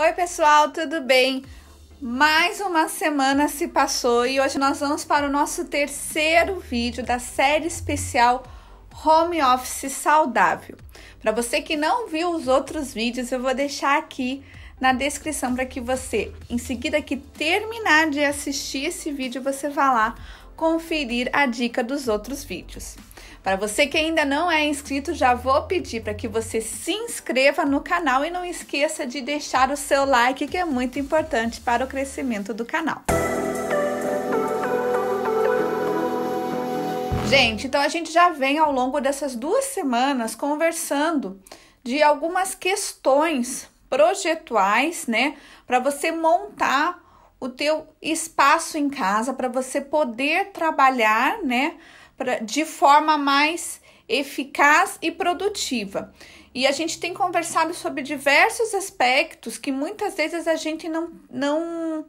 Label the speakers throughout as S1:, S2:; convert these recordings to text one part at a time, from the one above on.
S1: Oi, pessoal, tudo bem? Mais uma semana se passou e hoje nós vamos para o nosso terceiro vídeo da série especial Home Office Saudável. Para você que não viu os outros vídeos, eu vou deixar aqui na descrição para que você, em seguida que terminar de assistir esse vídeo, você vá lá conferir a dica dos outros vídeos. Para você que ainda não é inscrito, já vou pedir para que você se inscreva no canal e não esqueça de deixar o seu like, que é muito importante para o crescimento do canal. Gente, então a gente já vem ao longo dessas duas semanas conversando de algumas questões projetuais, né, para você montar o teu espaço em casa para você poder trabalhar, né, pra, de forma mais eficaz e produtiva. E a gente tem conversado sobre diversos aspectos que muitas vezes a gente não, não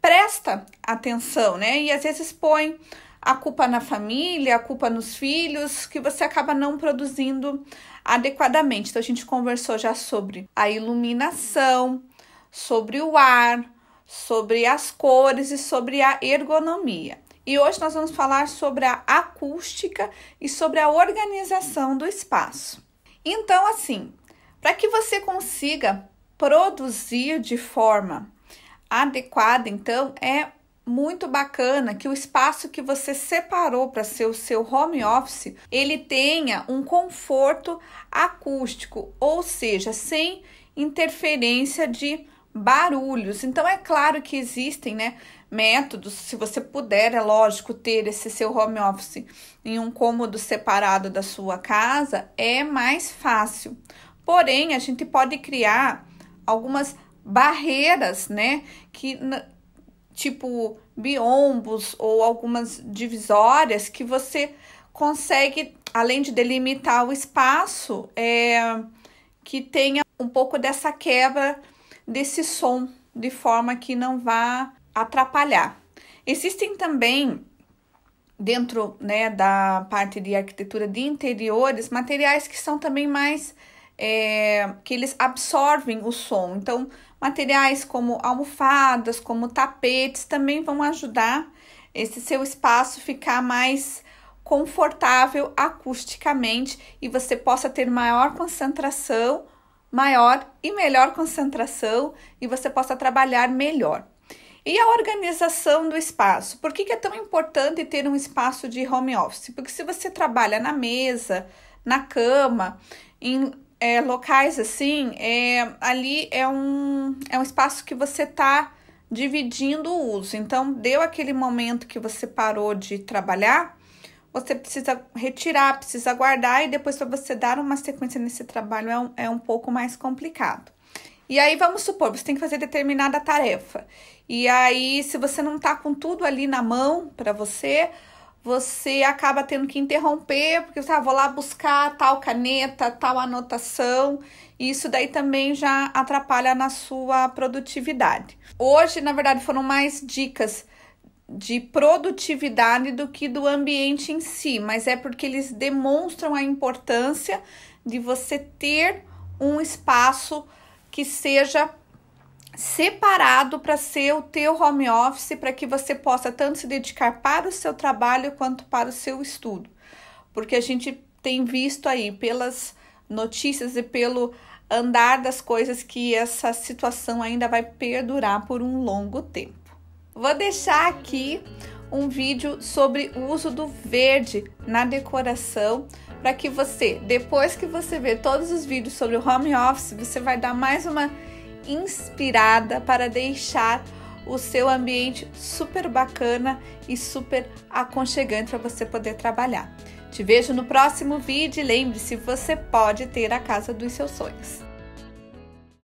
S1: presta atenção, né? E às vezes põe a culpa na família, a culpa nos filhos, que você acaba não produzindo adequadamente. Então a gente conversou já sobre a iluminação, sobre o ar, sobre as cores e sobre a ergonomia. E hoje nós vamos falar sobre a acústica e sobre a organização do espaço. Então, assim, para que você consiga produzir de forma adequada, então é muito bacana que o espaço que você separou para ser o seu home office, ele tenha um conforto acústico, ou seja, sem interferência de barulhos. Então é claro que existem, né, métodos, se você puder, é lógico ter esse seu home office em um cômodo separado da sua casa, é mais fácil. Porém, a gente pode criar algumas barreiras, né, que tipo biombos ou algumas divisórias que você consegue, além de delimitar o espaço, é, que tenha um pouco dessa quebra desse som, de forma que não vá atrapalhar. Existem também dentro né, da parte de arquitetura de interiores, materiais que são também mais é, que eles absorvem o som. Então, materiais como almofadas, como tapetes também vão ajudar esse seu espaço ficar mais confortável acusticamente e você possa ter maior concentração maior e melhor concentração e você possa trabalhar melhor. E a organização do espaço? Por que, que é tão importante ter um espaço de home office? Porque se você trabalha na mesa, na cama, em é, locais assim, é, ali é um, é um espaço que você está dividindo o uso. Então, deu aquele momento que você parou de trabalhar, você precisa retirar, precisa guardar e depois para você dar uma sequência nesse trabalho é um, é um pouco mais complicado. E aí, vamos supor, você tem que fazer determinada tarefa. E aí, se você não tá com tudo ali na mão para você, você acaba tendo que interromper, porque você ah, vou lá buscar tal caneta, tal anotação. E isso daí também já atrapalha na sua produtividade. Hoje, na verdade, foram mais dicas de produtividade do que do ambiente em si, mas é porque eles demonstram a importância de você ter um espaço que seja separado para ser o teu home office, para que você possa tanto se dedicar para o seu trabalho quanto para o seu estudo. Porque a gente tem visto aí pelas notícias e pelo andar das coisas que essa situação ainda vai perdurar por um longo tempo. Vou deixar aqui um vídeo sobre o uso do verde na decoração para que você, depois que você ver todos os vídeos sobre o home office, você vai dar mais uma inspirada para deixar o seu ambiente super bacana e super aconchegante para você poder trabalhar. Te vejo no próximo vídeo e lembre-se, você pode ter a casa dos seus sonhos.